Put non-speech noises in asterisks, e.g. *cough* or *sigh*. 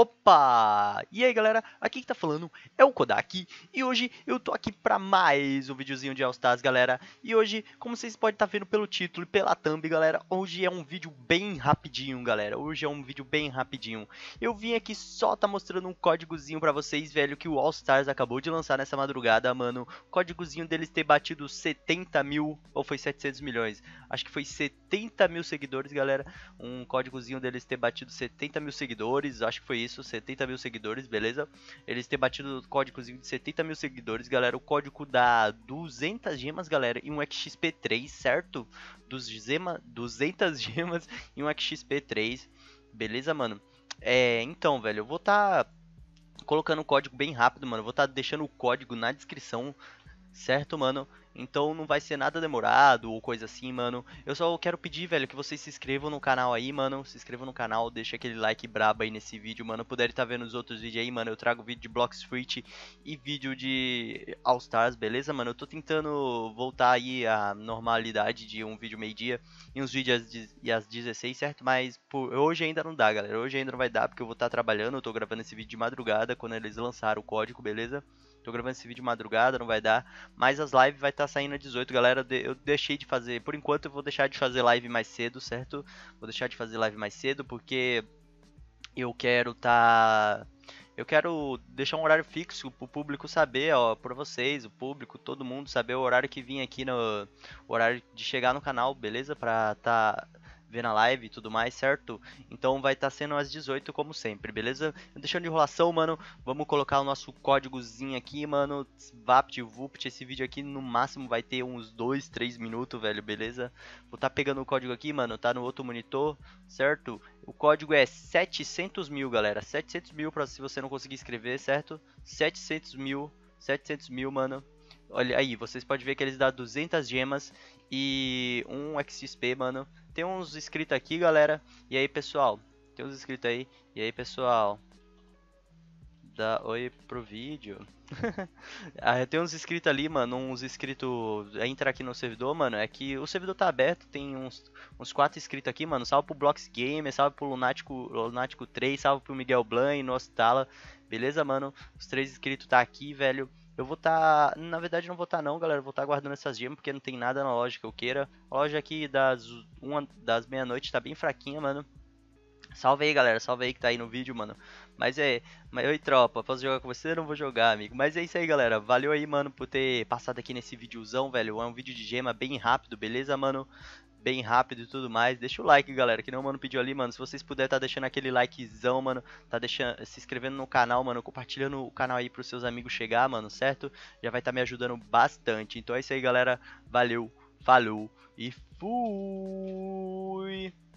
Opa! E aí galera, aqui que tá falando é o Kodak e hoje eu tô aqui pra mais um videozinho de All Stars, galera. E hoje, como vocês podem estar tá vendo pelo título e pela thumb, galera, hoje é um vídeo bem rapidinho, galera. Hoje é um vídeo bem rapidinho. Eu vim aqui só tá mostrando um códigozinho pra vocês, velho, que o All Stars acabou de lançar nessa madrugada, mano. O códigozinho deles ter batido 70 mil, ou foi 700 milhões? Acho que foi 70 mil seguidores, galera. Um códigozinho deles ter batido 70 mil seguidores, acho que foi isso isso, 70 mil seguidores, beleza? Eles têm batido o código de 70 mil seguidores, galera. O código dá 200 gemas, galera, e um XP3, certo? Dos gema, 200 *laughs* gemas e um XP3, beleza, mano? É, então, velho, eu vou estar tá colocando o código bem rápido, mano. Eu vou estar tá deixando o código na descrição Certo, mano? Então não vai ser nada demorado ou coisa assim, mano. Eu só quero pedir, velho, que vocês se inscrevam no canal aí, mano. Se inscrevam no canal, deixa aquele like brabo aí nesse vídeo, mano. Puder estar tá vendo os outros vídeos aí, mano. Eu trago vídeo de Block Street e vídeo de All Stars, beleza, mano? Eu tô tentando voltar aí à normalidade de um vídeo meio-dia e uns vídeos às, às 16, certo? Mas por... hoje ainda não dá, galera. Hoje ainda não vai dar porque eu vou estar tá trabalhando. Eu tô gravando esse vídeo de madrugada quando eles lançaram o código, beleza? Tô gravando esse vídeo madrugada, não vai dar. Mas as lives vai estar tá saindo às 18, galera. Eu deixei de fazer. Por enquanto eu vou deixar de fazer live mais cedo, certo? Vou deixar de fazer live mais cedo porque eu quero tá. Eu quero deixar um horário fixo pro público saber, ó, pra vocês, o público, todo mundo saber o horário que vim aqui no. O horário de chegar no canal, beleza? Pra tá ver na live e tudo mais, certo? Então vai estar tá sendo às 18 como sempre, beleza? Deixando de enrolação, mano, vamos colocar o nosso códigozinho aqui, mano, VaptVupt, esse vídeo aqui no máximo vai ter uns 2, 3 minutos, velho, beleza? Vou estar tá pegando o código aqui, mano, tá no outro monitor, certo? O código é 700 mil, galera, 700 mil pra se você não conseguir escrever, certo? 700 mil, 700 mil, mano. Olha aí, vocês podem ver que eles dão 200 gemas e um XP, mano tem uns inscritos aqui, galera. E aí, pessoal? Tem uns inscritos aí. E aí, pessoal? Dá oi pro vídeo. *laughs* ah, tem uns inscritos ali, mano. Uns inscritos. É, entra aqui no servidor, mano. É que o servidor tá aberto. Tem uns, uns quatro inscritos aqui, mano. Salve pro Blox Gamer, salve pro Lunático, Lunático 3, salve pro Miguel Blanc e Nostala. Beleza, mano? Os três inscritos tá aqui, velho. Eu vou estar. Tá... Na verdade, não vou estar, tá, não, galera. Eu vou estar tá guardando essas gemas porque não tem nada na loja que eu queira. A loja aqui das, uma, das meia-noite tá bem fraquinha, mano. Salve aí, galera. Salve aí que tá aí no vídeo, mano. Mas é. Mas oi, tropa. Posso jogar com você? Não vou jogar, amigo. Mas é isso aí, galera. Valeu aí, mano, por ter passado aqui nesse videozão, velho. É um vídeo de gema bem rápido, beleza, mano? bem rápido e tudo mais. Deixa o like, galera, que nem o mano pediu ali, mano. Se vocês puderem tá deixando aquele likezão, mano, tá deixando, se inscrevendo no canal, mano, compartilhando o canal aí pros seus amigos chegar, mano, certo? Já vai estar tá me ajudando bastante. Então é isso aí, galera. Valeu, falou e fui!